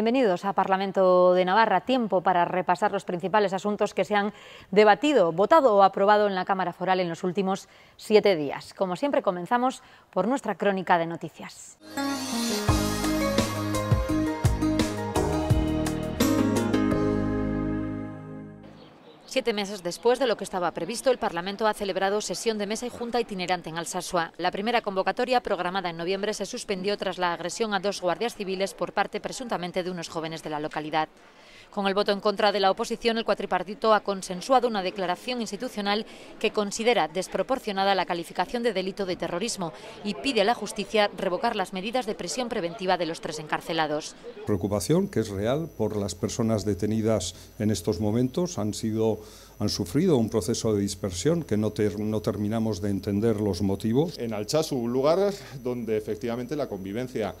Bienvenidos a Parlamento de Navarra. Tiempo para repasar los principales asuntos que se han debatido, votado o aprobado en la Cámara Foral en los últimos siete días. Como siempre, comenzamos por nuestra crónica de noticias. Siete meses después de lo que estaba previsto, el Parlamento ha celebrado sesión de mesa y junta itinerante en Alsasua. La primera convocatoria, programada en noviembre, se suspendió tras la agresión a dos guardias civiles por parte presuntamente de unos jóvenes de la localidad. Con el voto en contra de la oposición, el cuatripartito ha consensuado una declaración institucional que considera desproporcionada la calificación de delito de terrorismo y pide a la justicia revocar las medidas de prisión preventiva de los tres encarcelados. Preocupación que es real por las personas detenidas en estos momentos. Han, sido, han sufrido un proceso de dispersión que no, no terminamos de entender los motivos. En Alchazu, un lugar donde efectivamente la convivencia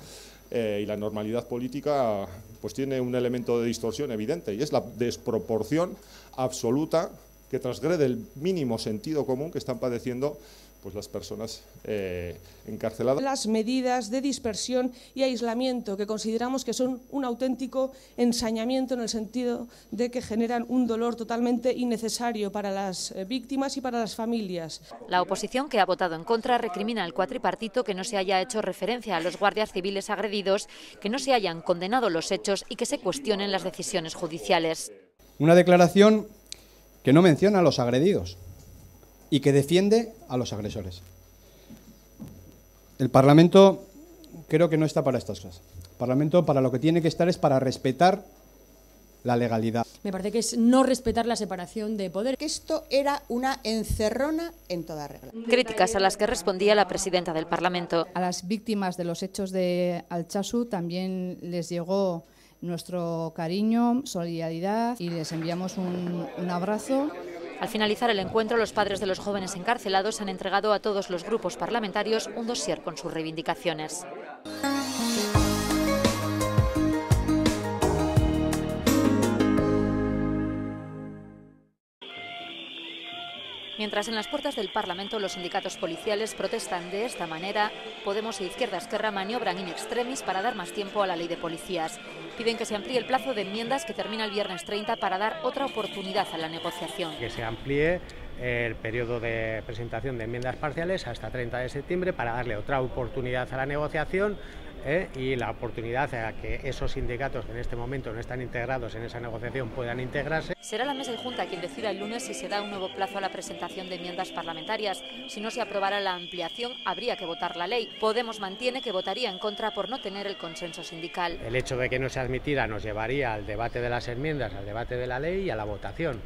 eh, y la normalidad política pues tiene un elemento de distorsión evidente y es la desproporción absoluta que transgrede el mínimo sentido común que están padeciendo pues, las personas eh, encarceladas. Las medidas de dispersión y aislamiento que consideramos que son un auténtico ensañamiento en el sentido de que generan un dolor totalmente innecesario para las eh, víctimas y para las familias. La oposición que ha votado en contra recrimina al cuatripartito que no se haya hecho referencia a los guardias civiles agredidos, que no se hayan condenado los hechos y que se cuestionen las decisiones judiciales. Una declaración que no menciona a los agredidos, y que defiende a los agresores. El Parlamento creo que no está para estas cosas. El Parlamento para lo que tiene que estar es para respetar la legalidad. Me parece que es no respetar la separación de poder. Que esto era una encerrona en toda regla. Críticas a las que respondía la presidenta del Parlamento. A las víctimas de los hechos de alchasu también les llegó nuestro cariño, solidaridad y les enviamos un, un abrazo. Al finalizar el encuentro, los padres de los jóvenes encarcelados han entregado a todos los grupos parlamentarios un dossier con sus reivindicaciones. Mientras en las puertas del Parlamento los sindicatos policiales protestan de esta manera, Podemos e Izquierda Esquerra maniobran in extremis para dar más tiempo a la ley de policías. Piden que se amplíe el plazo de enmiendas que termina el viernes 30 para dar otra oportunidad a la negociación. Que se amplíe eh, el periodo de presentación de enmiendas parciales hasta 30 de septiembre para darle otra oportunidad a la negociación ¿eh? y la oportunidad a que esos sindicatos que en este momento no están integrados en esa negociación puedan integrarse. Será la mesa de junta quien decida el lunes si se da un nuevo plazo a la presentación de enmiendas parlamentarias. Si no se aprobara la ampliación, habría que votar la ley. Podemos mantiene que votaría en contra por no tener el consenso sindical. El hecho de que no se admitiera nos llevaría al debate de las enmiendas, al debate de la ley y a la votación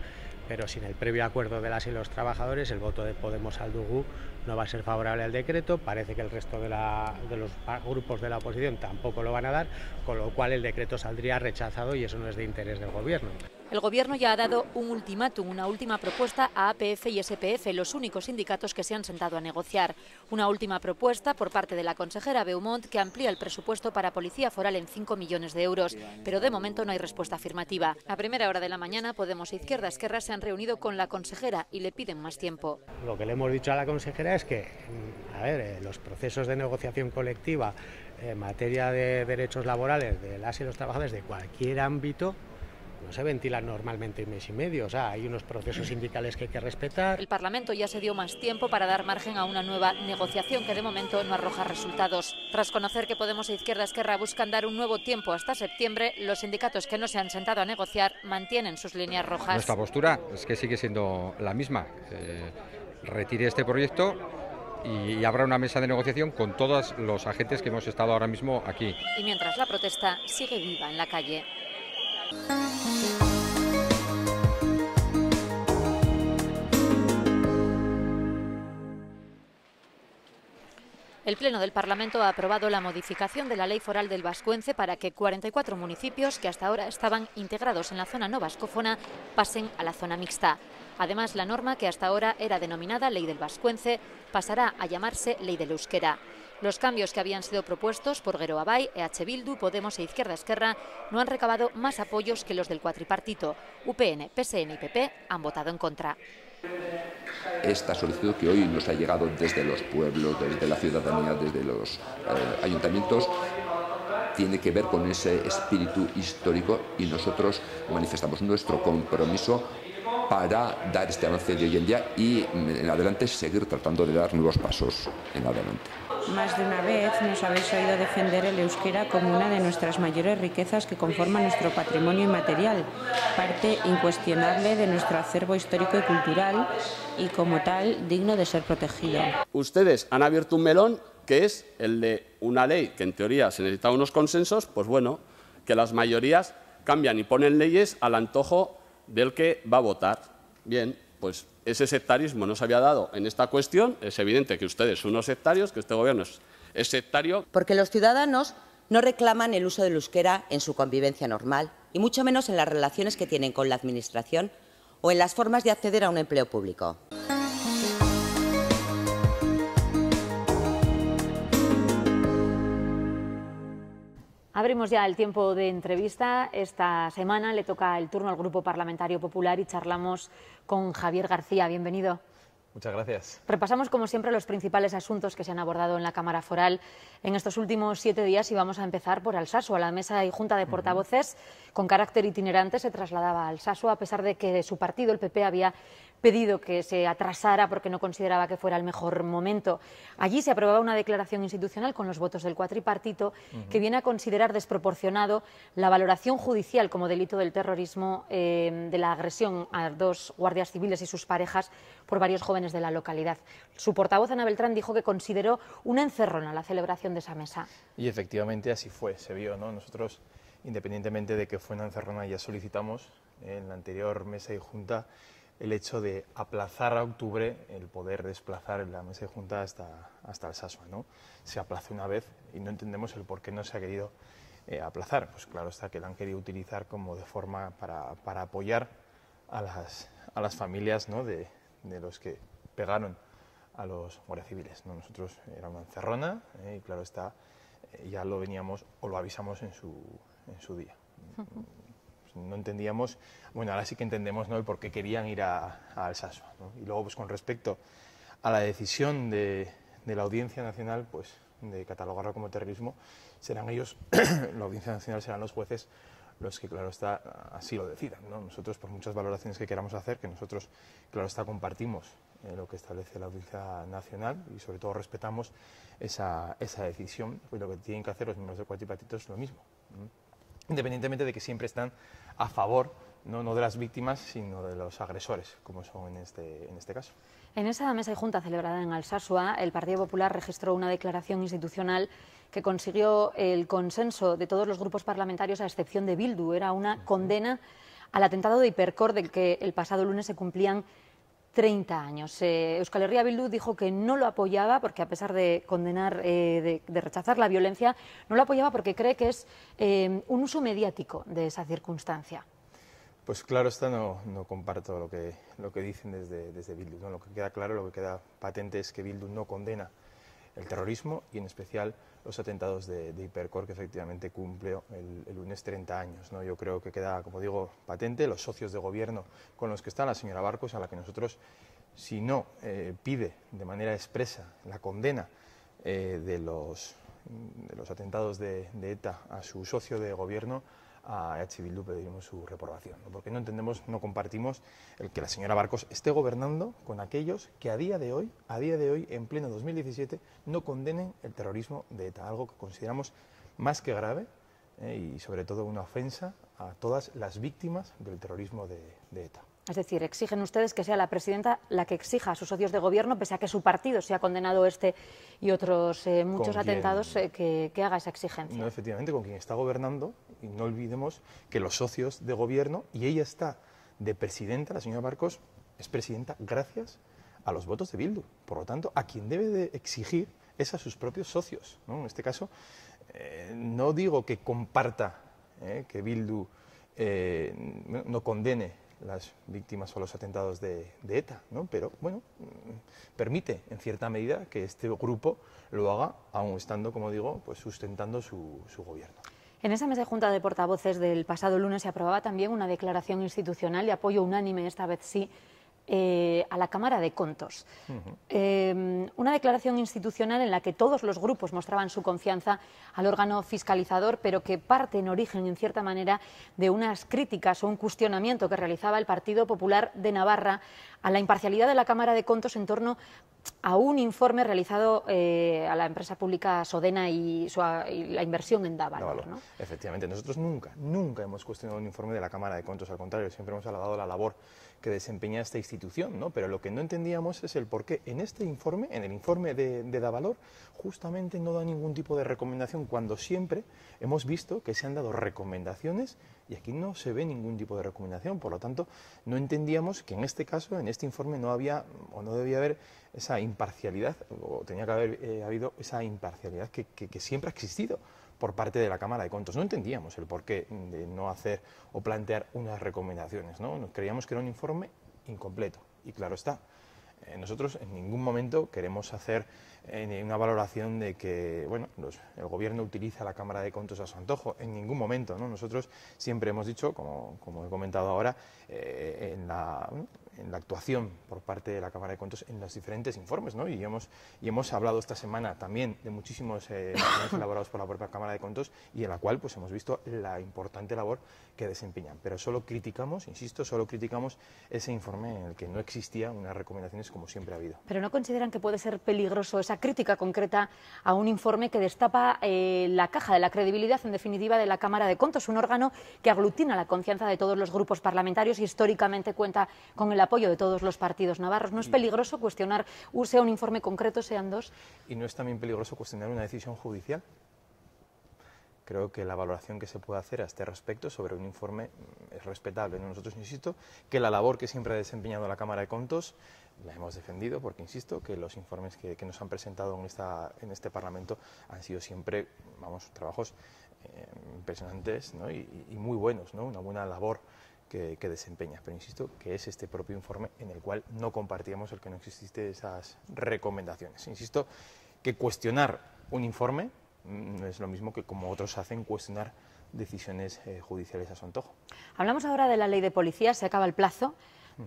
pero sin el previo acuerdo de las y los trabajadores, el voto de Podemos al Dugú no va a ser favorable al decreto, parece que el resto de, los grupos de la oposición tampoco lo van a dar, con lo cual el decreto saldría rechazado y eso no es de interés del Gobierno. El Gobierno ya ha dado un ultimátum, una última propuesta a APF y SPF, los únicos sindicatos que se han sentado a negociar. Una última propuesta por parte de la consejera Beaumont que amplía el presupuesto para Policía Foral en 5 millones de euros, pero de momento no hay respuesta afirmativa. A primera hora de la mañana, Podemos e Izquierda Esquerra se han reunido con la consejera y le piden más tiempo. Lo que le hemos dicho a la consejera es que, a ver, eh, los procesos de negociación colectiva en materia de derechos laborales de las y los trabajadores de cualquier ámbito no se ventila normalmente un mes y medio. O sea, hay unos procesos sindicales que hay que respetar. El Parlamento ya se dio más tiempo para dar margen a una nueva negociación que de momento no arroja resultados. Tras conocer que Podemos e Izquierda Esquerra buscan dar un nuevo tiempo hasta septiembre, los sindicatos que no se han sentado a negociar mantienen sus líneas rojas. Nuestra postura es que sigue siendo la misma. Eh, retire este proyecto y, habrá una mesa de negociación con todos los agentes que hemos estado ahora mismo aquí. Y mientras la protesta sigue viva en la calle. El Pleno del Parlamento ha aprobado la modificación de la Ley Foral del Vascuence para que 44 municipios que hasta ahora estaban integrados en la zona no vascófona pasen a la zona mixta. Además, la norma que hasta ahora era denominada Ley del Vascuence pasará a llamarse Ley del Euskera. Los cambios que habían sido propuestos por Gueroabay, EH Bildu, Podemos e Izquierda Esquerra no han recabado más apoyos que los del cuatripartito. UPN, PSN y PP han votado en contra. Esta solicitud que hoy nos ha llegado desde los pueblos, desde la ciudadanía, desde los eh, ayuntamientos, tiene que ver con ese espíritu histórico y nosotros manifestamos nuestro compromiso para dar este avance de hoy en día y mm, en adelante seguir tratando de dar nuevos pasos en adelante. Más de una vez nos habéis oído defender el euskera como una de nuestras mayores riquezas que conforma nuestro patrimonio inmaterial, parte incuestionable de nuestro acervo histórico y cultural y como tal digno de ser protegido. Ustedes han abierto un melón que es el de una ley que en teoría se necesita unos consensos, pues bueno, que las mayorías cambian y ponen leyes al antojo del que va a votar. Bien, pues ese sectarismo no se había dado en esta cuestión. Es evidente que ustedes son unos sectarios, que este gobierno es, es sectario. Porque los ciudadanos no reclaman el uso del euskera en su convivencia normal, y mucho menos en las relaciones que tienen con la Administración o en las formas de acceder a un empleo público. Abrimos ya el tiempo de entrevista. Esta semana le toca el turno al Grupo Parlamentario Popular y charlamos con Javier García. Bienvenido. Muchas gracias. Repasamos, como siempre, los principales asuntos que se han abordado en la Cámara Foral en estos últimos siete días y vamos a empezar por sasu A la mesa y junta de portavoces con carácter itinerante se trasladaba a sasu a pesar de que su partido, el PP, había pedido que se atrasara porque no consideraba que fuera el mejor momento. Allí se aprobaba una declaración institucional con los votos del cuatripartito que viene a considerar desproporcionado la valoración judicial como delito del terrorismo eh, de la agresión a dos guardias civiles y sus parejas por varios jóvenes de la localidad. Su portavoz, Ana Beltrán, dijo que consideró una encerrona la celebración de esa mesa. Y efectivamente así fue, se vio, ¿no? Nosotros independientemente de que fue una encerrona, ya solicitamos en la anterior mesa y junta el hecho de aplazar a octubre el poder desplazar la mesa de junta hasta, hasta sasma ¿no? Se aplaza una vez y no entendemos el por qué no se ha querido eh, aplazar. Pues claro está que la han querido utilizar como de forma para, apoyar a las, a las familias ¿no? de, los que pegaron a los guardias civiles. ¿no? Nosotros éramos una encerrona eh, y claro está, eh, ya lo veníamos o lo avisamos en su, día no entendíamos, bueno, ahora sí que entendemos ¿no? el por qué querían ir a, a Alsasua. Y luego, pues con respecto a la decisión de, la Audiencia Nacional, pues de catalogarlo como terrorismo, serán ellos, la Audiencia Nacional serán los jueces los que, claro está, así lo decidan. ¿no? Nosotros, por muchas valoraciones que queramos hacer, que nosotros, claro está, compartimos eh, lo que establece la Audiencia Nacional y sobre todo respetamos esa, decisión, pues lo que tienen que hacer los miembros de Cuatipatito es lo mismo independientemente de que siempre están a favor no, de las víctimas, sino de los agresores, como son en este, en este caso. En esa mesa y junta celebrada en Alsasua, el Partido Popular registró una declaración institucional que consiguió el consenso de todos los grupos parlamentarios, a excepción de Bildu. Era una condena al atentado de Hipercor, del que el pasado lunes se cumplían 30 años. Eh, Euskal Herria Bildu dijo que no lo apoyaba porque, a pesar de condenar, eh, de, rechazar la violencia, no lo apoyaba porque cree que es eh, un uso mediático de esa circunstancia. Pues claro, esta no, comparto lo que, lo que dicen desde, Bildu. Lo que queda claro, lo que queda patente es que Bildu no condena el terrorismo y, en especial, los atentados de, de Hipercor, que efectivamente cumple el, lunes 30 años. ¿no? Yo creo que queda, como digo, patente los socios de gobierno con los que está la señora Barcos, a la que nosotros, si no eh, pide de manera expresa la condena eh, de, los, de los atentados de ETA a su socio de gobierno, a H. Bildu pedimos su reprobación, porque no entendemos, no compartimos el que la señora Barcos esté gobernando con aquellos que a día de hoy, a día de hoy, en pleno 2017, no condenen el terrorismo de ETA, algo que consideramos más que grave ¿eh? y sobre todo una ofensa a todas las víctimas del terrorismo de ETA. Es decir, exigen ustedes que sea la presidenta la que exija a sus socios de gobierno, pese a que su partido se ha condenado este y otros eh, muchos atentados, eh, que, haga esa exigencia. No, efectivamente, con quien está gobernando, y no olvidemos que los socios de gobierno, y ella está de presidenta, la señora Marcos, es presidenta gracias a los votos de Bildu. Por lo tanto, a quien debe de exigir es a sus propios socios. En este caso, eh, no digo que comparta que Bildu no condene las víctimas o los atentados de, ETA, ¿no? Pero, bueno, mm, permite, en cierta medida, que este grupo lo haga, aun estando, como digo, pues sustentando su, su gobierno. En esa mesa de junta de portavoces del pasado lunes se aprobaba también una declaración institucional de apoyo unánime, esta vez sí, eh, a la Cámara de Contos. Em, una declaración institucional en la que todos los grupos mostraban su confianza al órgano fiscalizador, pero que parte en origen, en cierta manera, de unas críticas o un cuestionamiento que realizaba el Partido Popular de Navarra a la imparcialidad de la Cámara de Contos en torno a un informe realizado eh, a la empresa pública Sodena y, la inversión en Dávalo. Efectivamente, nosotros nunca, nunca hemos cuestionado un informe de la Cámara de Contos, al contrario, siempre hemos alabado la labor que desempeña esta institución, ¿no? Pero lo que no entendíamos es el por qué en este informe, en el informe de, Davalor, justamente no da ningún tipo de recomendación cuando siempre hemos visto que se han dado recomendaciones y aquí no se ve ningún tipo de recomendación. Por lo tanto, no entendíamos que en este caso, en este informe, no había o no debía haber esa imparcialidad, o tenía que haber eh, habido esa imparcialidad que siempre ha existido por parte de la Cámara de Contos. No entendíamos el porqué de no hacer o plantear unas recomendaciones, ¿no? creíamos que era un informe incompleto, y claro está. Eh, nosotros en ningún momento queremos hacer eh, una valoración de que bueno, el gobierno utiliza la Cámara de Contos a su antojo, en ningún momento. Nosotros siempre hemos dicho, como, he comentado ahora, eh, en la, en la actuación por parte de la Cámara de Contos en los diferentes informes, ¿no? Y hemos, y hemos hablado esta semana también de muchísimos eh, elaborados por la propia Cámara de Contos y en la cual pues hemos visto la importante labor que desempeñan. Pero solo criticamos, insisto, solo criticamos ese informe en el que no existía unas recomendaciones como siempre ha habido. Pero ¿no consideran que puede ser peligroso esa crítica concreta a un informe que destapa eh, la caja de la credibilidad, en definitiva, de la Cámara de Contos, un órgano que aglutina la confianza de todos los grupos parlamentarios y históricamente cuenta con el apoyo de todos los partidos navarros. ¿No es mm. peligroso cuestionar, sea un informe concreto, sean dos? ¿Y no es también peligroso cuestionar una decisión judicial? creo que la valoración que se puede hacer a este respecto sobre un informe mm, es respetable. Nosotros, insisto, que la labor que siempre ha desempeñado la Cámara de Contos la hemos defendido porque, insisto, que los informes que, nos han presentado en, en este Parlamento han sido siempre, vamos, trabajos eh, impresionantes y, muy buenos, una buena labor que, desempeña. Pero insisto que es este propio informe en el cual no compartíamos el que no exististe esas recomendaciones. Insisto que cuestionar un informe mm, no es lo mismo que como otros hacen cuestionar decisiones eh, judiciales a su antojo. Hablamos ahora de la ley de policía. Se acaba el plazo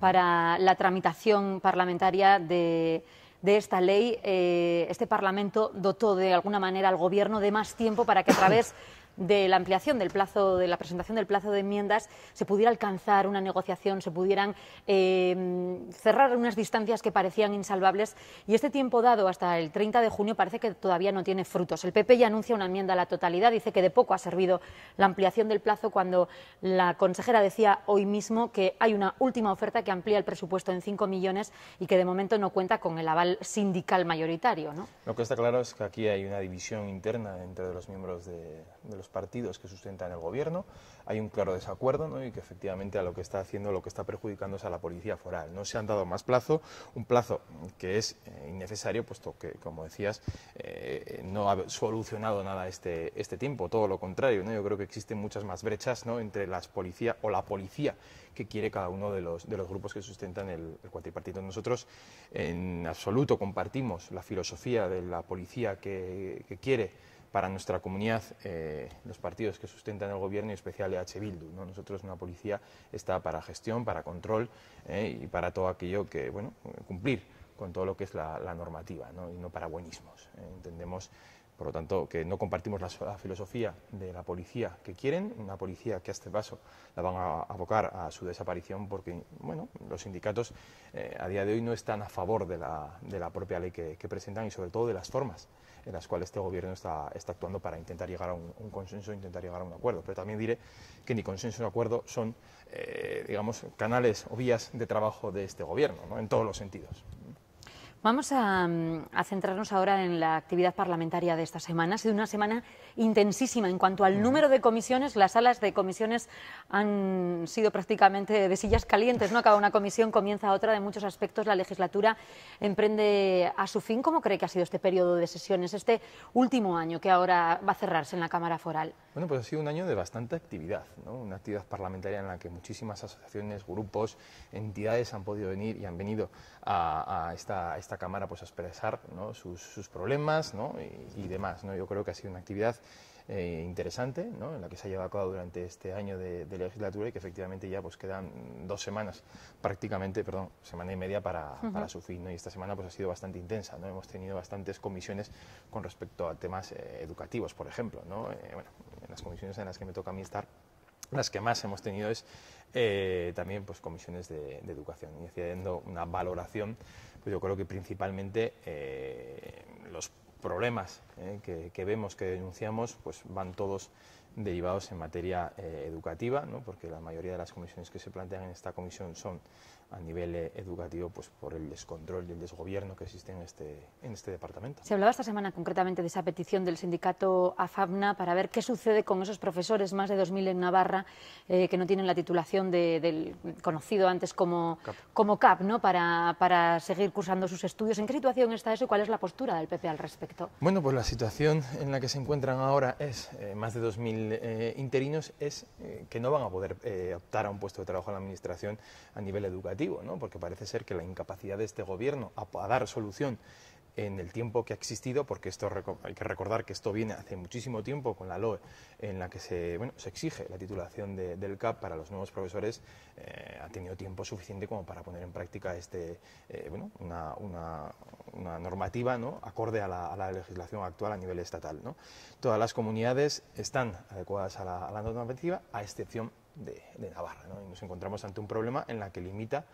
para la tramitación parlamentaria de esta ley, eh, este Parlamento dotó de alguna manera al Gobierno de más tiempo para que a través de la ampliación del plazo, de la presentación del plazo de enmiendas, se pudiera alcanzar una negociación, se pudieran em, cerrar unas distancias que parecían insalvables. Y este tiempo dado, hasta el 30 de junio, parece que todavía no tiene frutos. El PP ya anuncia una enmienda a la totalidad, dice que de poco ha servido la ampliación del plazo cuando la consejera decía hoy mismo que hay una última oferta que amplía el presupuesto en 5 millones y que de momento no cuenta con el aval sindical mayoritario. Lo que está claro es que aquí hay una división interna entre los miembros de los partidos que sustentan el gobierno, hay un claro desacuerdo y que efectivamente a lo que está haciendo, lo que está perjudicando es a la policía foral. No se han dado más plazo, un plazo que es eh, innecesario, puesto que, como decías, eh, no ha solucionado nada este, este tiempo, todo lo contrario. Yo creo que existen muchas más brechas entre las policías o la policía que quiere cada uno de los, de los grupos que sustentan el, cuatripartito. Nosotros en absoluto compartimos la filosofía de la policía que quiere para nuestra comunidad, eh, los partidos que sustentan el gobierno y en especial EH Bildu. Nosotros una policía está para gestión, para control eh, y para todo aquello que, bueno, cumplir con todo lo que es la, normativa ¿no? y no para buenismos. Eh. entendemos por lo tanto, que no compartimos la, filosofía de la policía que quieren, una policía que a este paso la van a abocar a su desaparición porque, bueno, los sindicatos eh, a día de hoy no están a favor de la, propia ley que, presentan y sobre todo de las formas en las cuales este gobierno está, actuando para intentar llegar a un, consenso, intentar llegar a un acuerdo. Pero también diré que ni consenso ni acuerdo son, eh, digamos, canales o vías de trabajo de este gobierno, ¿no? en todos los sentidos. Vamos mm, a, centrarnos ahora en la actividad parlamentaria de esta semana. Ha sido una semana intensísima en cuanto al número de comisiones. Las salas de comisiones han sido prácticamente de sillas calientes. ¿no? Acaba una comisión, comienza otra. De muchos aspectos, la legislatura emprende a su fin. ¿Cómo cree que ha sido este periodo de sesiones, este último año que ahora va a cerrarse en la Cámara Foral? Bueno, pues ha sido un año de bastante actividad. Una actividad parlamentaria en la que muchísimas asociaciones, grupos, entidades han podido venir y han venido a, esta, a esta esta Cámara pues, a expresar sus, problemas y, demás. Yo creo que ha sido una actividad eh, interesante en la que se ha llevado a cabo durante este año de, legislatura y que efectivamente ya pues, quedan dos semanas, prácticamente, perdón, semana y media para, su fin. Y esta semana pues, ha sido bastante intensa. ¿no? Hemos tenido bastantes comisiones con respecto a temas eh, educativos, por ejemplo. Eh, bueno, en las comisiones en las que me toca a mí estar las que más hemos tenido es también pues, comisiones de, de educación y haciendo una valoración pues yo creo que principalmente eh, los problemas eh, que, que, vemos, que denunciamos, pues van todos derivados en materia eh, educativa, porque la mayoría de las comisiones que se plantean en esta comisión son a nivel eh, educativo pues por el descontrol y el desgobierno que existe en este, en este departamento. Se hablaba esta semana concretamente de esa petición del sindicato AFABNA para ver qué sucede con esos profesores, más de 2.000 en Navarra, eh, que no tienen la titulación de, del conocido antes como CAP, como CAP ¿no? para, para seguir cursando sus estudios. ¿En qué situación está eso y cuál es la postura del PP al respecto? Bueno, pues la situación en la que se encuentran ahora es más de 2.000 eh, interinos es eh, que no van a poder eh, optar a un puesto de trabajo en la Administración a nivel educativo, ¿no? porque parece ser que la incapacidad de este Gobierno a dar solución en el tiempo que ha existido, porque esto hay que recordar que esto viene hace muchísimo tiempo con la LOE, en la que se, bueno, se exige la titulación del CAP para los nuevos profesores, eh, ha tenido tiempo suficiente como para poner en práctica este, eh, bueno, una, una, normativa ¿no? acorde a la, legislación actual a nivel estatal. ¿no? Todas las comunidades están adecuadas a la, normativa, a excepción de, de Navarra, ¿no? y nos encontramos ante un problema en la que limita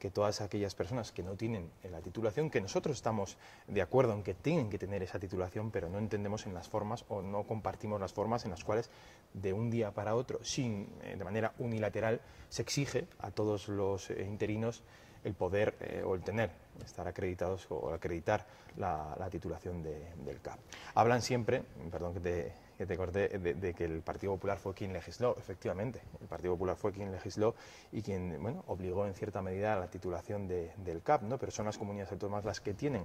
que todas aquellas personas que no tienen la titulación, que nosotros estamos de acuerdo en que tienen que tener esa titulación, pero no entendemos en las formas o no compartimos las formas en las cuales de un día para otro, sin, eh, de manera unilateral, se exige a todos los eh, interinos el poder eh, o el tener, estar acreditados o acreditar la, titulación del CAP. Hablan siempre, perdón que te que te corté, de, que el Partido Popular fue quien legisló, efectivamente. El Partido Popular fue quien legisló y quien, bueno, obligó en cierta medida a la titulación del CAP, ¿no? Pero son las comunidades autónomas las que tienen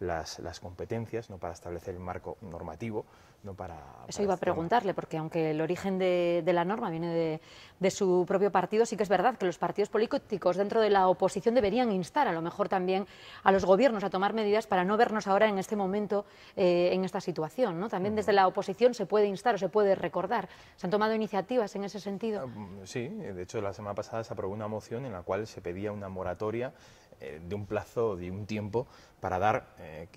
las, competencias, ¿no? Para establecer el marco normativo, no para... Eso iba a este preguntarle, porque aunque el origen de, la norma viene de, su propio partido, sí que es verdad que los partidos políticos dentro de la oposición deberían instar a lo mejor también a los gobiernos a tomar medidas para no vernos ahora en este momento eh, en esta situación. ¿no? También desde la oposición se se puede instar o se puede recordar. ¿Se han tomado iniciativas en ese sentido? Ah, mm, sí, de hecho la semana pasada se aprobó una moción en la cual se pedía una moratoria eh, de un plazo, de un tiempo, para dar, eh,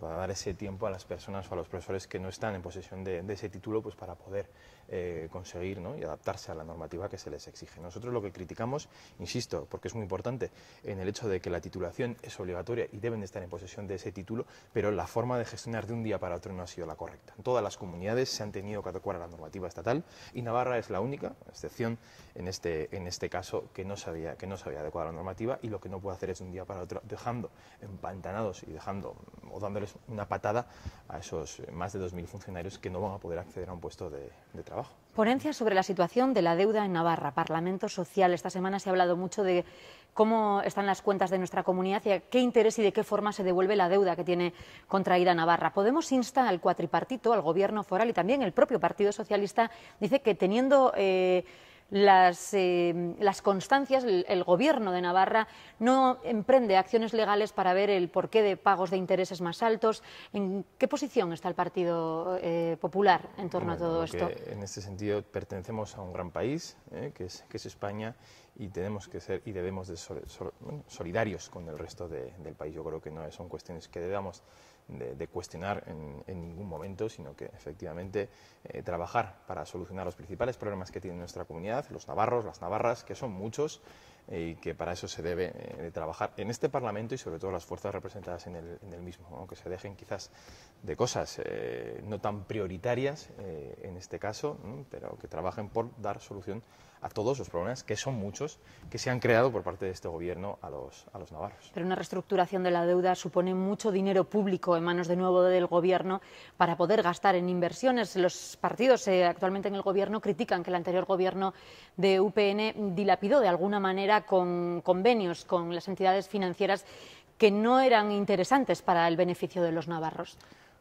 para dar ese tiempo a las personas o a los profesores que no están en posesión de, de ese título, pues para poder eh, conseguir y adaptarse a la normativa que se les exige. Nosotros lo que criticamos, insisto, porque es muy importante, en el hecho de que la titulación es obligatoria y deben de estar en posesión de ese título, pero la forma de gestionar de un día para otro no ha sido la correcta. En todas las comunidades se han tenido que adecuar a la normativa estatal y Navarra es la única excepción en este, en este caso que no, sabía, que no se había adecuado a la normativa y lo que no puede hacer es de un día para otro dejando empantanados y dejando o dándoles una patada a esos eh, más de 2.000 funcionarios que no van a poder acceder a un puesto de trabajo. Ponencia sobre la situación de la deuda en Navarra, Parlamento Social. Esta semana se ha hablado mucho de cómo están las cuentas de nuestra comunidad y qué interés y de qué forma se devuelve la deuda que tiene contraída Navarra. Podemos insta al cuatripartito, al Gobierno foral y también el propio Partido Socialista dice que teniendo eh, Em, las, constancias, el, Gobierno de Navarra no emprende acciones legales para ver el porqué de pagos de intereses más altos. ¿En qué posición está el Partido eh, Popular en torno a todo esto? En este sentido, pertenecemos a un gran país, eh, que, es, España, y tenemos que ser y debemos de solidarios con el resto del país. Yo creo que no son cuestiones que debamos de, cuestionar en, ningún momento, sino que efectivamente eh, trabajar para solucionar los principales problemas que tiene nuestra comunidad, los navarros, las navarras, que son muchos eh, y que para eso se debe eh, trabajar en este Parlamento y sobre todo las fuerzas representadas en el, mismo, que se dejen quizás de cosas no tan prioritarias en este caso, pero que trabajen por dar solución a todos los problemas, que son muchos, que se han creado por parte de este gobierno a los, a los navarros. Pero una reestructuración de la deuda supone mucho dinero público en manos de nuevo del gobierno para poder gastar en inversiones. Los partidos eh, actualmente en el gobierno critican que el anterior gobierno de UPN dilapidó de alguna manera con convenios con las entidades financieras que no eran interesantes para el beneficio de los navarros.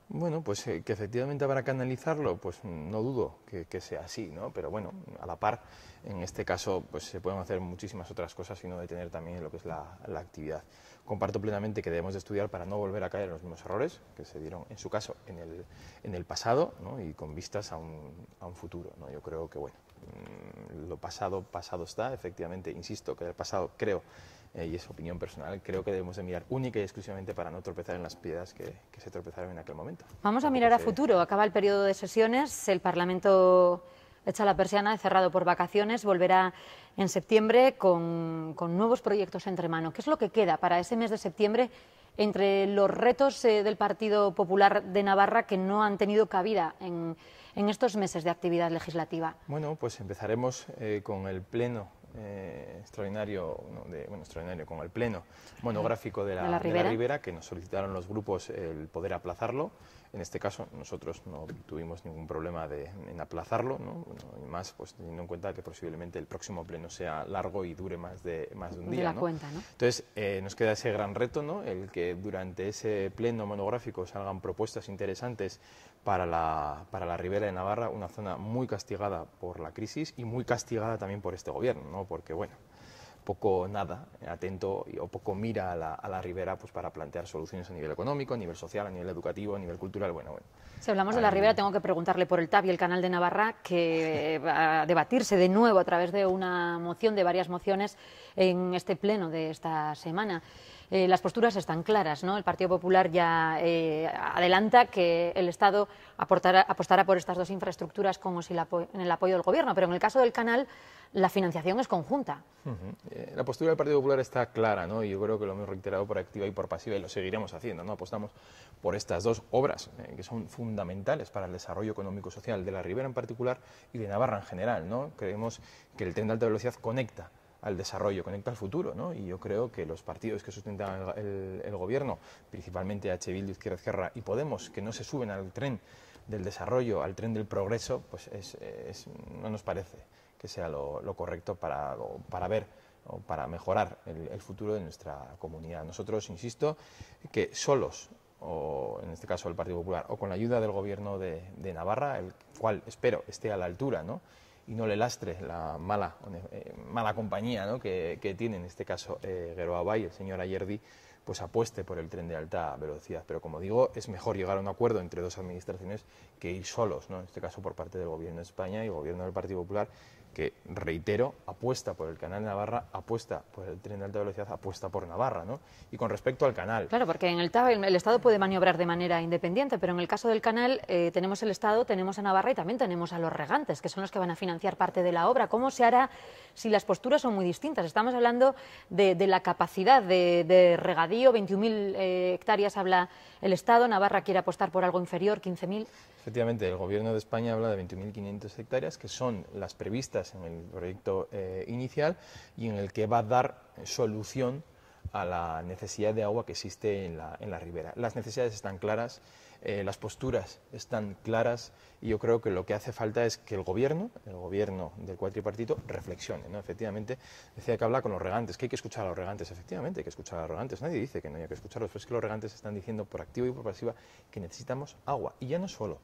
Bueno, pues eh, que efectivamente habrá que analizarlo, pues no dudo que, que, sea así, ¿no? Pero bueno, a la par, en este caso, pues se pueden hacer muchísimas otras cosas y no detener también lo que es la, la actividad. Comparto plenamente que debemos de estudiar para no volver a caer en los mismos errores que se dieron, en su caso, en el, en el pasado ¿no? y con vistas a un, a un futuro, ¿no? Yo creo que, bueno, mm, lo pasado, pasado está, efectivamente, insisto, que el pasado creo eh, y es opinión personal, creo que debemos de mirar única y exclusivamente para no tropezar en las piedras que, se tropezaron en aquel momento. Vamos a mirar a futuro. Acaba el periodo de sesiones, el Parlamento echa la persiana, cerrado por vacaciones, volverá en septiembre con, nuevos proyectos entre mano. ¿Qué es lo que queda para ese mes de septiembre entre los retos eh, del Partido Popular de Navarra que no han tenido cabida en, estos meses de actividad legislativa? Bueno, pues empezaremos eh, con el Pleno eh, extraordinario, bueno, extraordinario como el pleno monográfico de la, De la Ribera, que nos solicitaron los grupos el poder aplazarlo. En este caso, nosotros no tuvimos ningún problema de, en aplazarlo, ¿no? y más pues, teniendo en cuenta que posiblemente el próximo pleno sea largo y dure más de, más de un de día. La Cuenta, Entonces, eh, nos queda ese gran reto, ¿no? el que durante ese pleno monográfico salgan propuestas interesantes para la, para la Ribera de Navarra, una zona muy castigada por la crisis y muy castigada también por este gobierno, ¿no? porque, bueno, poco nada atento o poco mira a la, a la, ribera pues para plantear soluciones a nivel económico, a nivel social, a nivel educativo, a nivel cultural. Bueno, bueno. Si hablamos de la ribera, tengo que preguntarle por el TAP y el Canal de Navarra, que va a debatirse de nuevo a través de una moción, de varias mociones, en este pleno de esta semana. Eh, las posturas están claras. ¿no? El Partido Popular ya eh, adelanta que el Estado apostará por estas dos infraestructuras como si en el apoyo del Gobierno, pero en el caso del canal la financiación es conjunta. Eh, la postura del Partido Popular está clara, ¿no? Y yo creo que lo hemos reiterado por activa y por pasiva y lo seguiremos haciendo, ¿no? Apostamos por estas dos obras que son fundamentales para el desarrollo económico social de la Ribera en particular y de Navarra en general, ¿no? Creemos que el tren de alta velocidad conecta al desarrollo, conecta al futuro. ¿no? Y yo creo que los partidos que sustentan el, gobierno, principalmente H. Bildu, Izquierda Izquierda y Podemos, que no se suben al tren del desarrollo, al tren del progreso, pues no nos parece que sea lo, correcto para, para ver o para mejorar el, futuro de nuestra comunidad. Nosotros, insisto, que solos, o en este caso el Partido Popular, o con la ayuda del Gobierno de, de Navarra, el cual espero esté a la altura, ¿no? y no le lastre la mala, eh, mala compañía que, tiene, en este caso eh, Geroa el señor Ayerdi, pues apueste por el tren de alta velocidad. Pero como digo, es mejor llegar a un acuerdo entre dos administraciones que ir solos, ¿no? en este caso por parte del Gobierno de España y el Gobierno del Partido Popular, que, reitero, apuesta por el canal de Navarra, apuesta por el tren de alta velocidad, apuesta por Navarra, ¿no? Y con respecto al canal... Claro, porque en el el Estado puede maniobrar de manera independiente, pero en el caso del canal eh, tenemos el Estado, tenemos a Navarra y también tenemos a los regantes, que son los que van a financiar parte de la obra. ¿Cómo se hará si las posturas son muy distintas? Estamos hablando de, la capacidad de, regadío, 21.000 eh, hectáreas habla el Estado, Navarra quiere apostar por algo inferior, 15.000... Efectivamente, el Gobierno de España habla de 21.500 hectáreas, que son las previstas en el proyecto eh, inicial y en el que va a dar solución a la necesidad de agua que existe en la, en la ribera. Las necesidades están claras eh, las posturas están claras y yo creo que lo que hace falta es que el gobierno, el gobierno del cuatripartito, reflexione. ¿no? Efectivamente, decía que habla con los regantes, que hay que escuchar a los regantes. Efectivamente, hay que escuchar a los regantes. Nadie dice que no hay que escucharlos, pero es que los regantes están diciendo por activa y por pasiva que necesitamos agua. Y ya no solo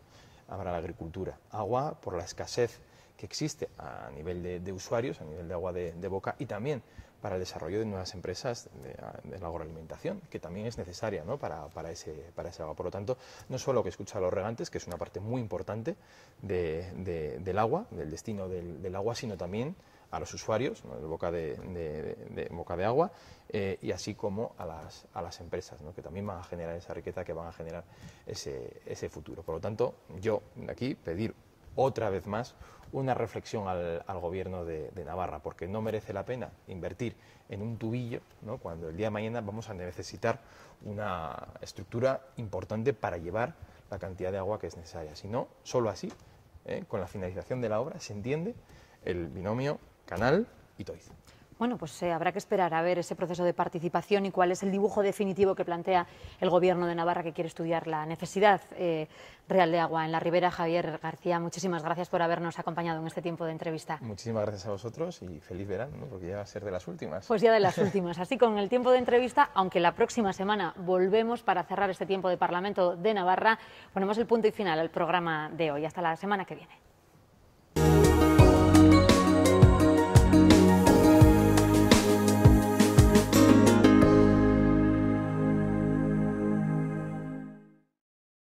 habrá la agricultura, agua por la escasez que existe a nivel de, usuarios, a nivel de agua de boca y también para el desarrollo de nuevas empresas de, la agroalimentación, que también es necesaria para, ese, para agua. Por lo tanto, no solo que escucha a los regantes, que es una parte muy importante del agua, del destino del, agua, sino también a los usuarios, boca, de, boca de agua, eh, y así como a las, a las empresas, que también van a generar esa riqueza, que van a generar ese, ese futuro. Por lo tanto, yo aquí pedir otra vez más una reflexión al, gobierno de, Navarra, porque no merece la pena invertir en un tubillo cuando el día de mañana vamos a necesitar una estructura importante para llevar la cantidad de agua que es necesaria. Si no, solo así, ¿eh? con la finalización de la obra, se entiende el binomio canal y toiz. Bueno, pues eh, habrá que esperar a ver ese proceso de participación y cuál es el dibujo definitivo que plantea el Gobierno de Navarra que quiere estudiar la necesidad eh, real de agua en la ribera. Javier García, muchísimas gracias por habernos acompañado en este tiempo de entrevista. Muchísimas gracias a vosotros y feliz verano, porque ya va a ser de las últimas. Pues ya de las últimas. Así con el tiempo de entrevista, aunque la próxima semana volvemos para cerrar este tiempo de Parlamento de Navarra, ponemos el punto y final al programa de hoy. Hasta la semana que viene.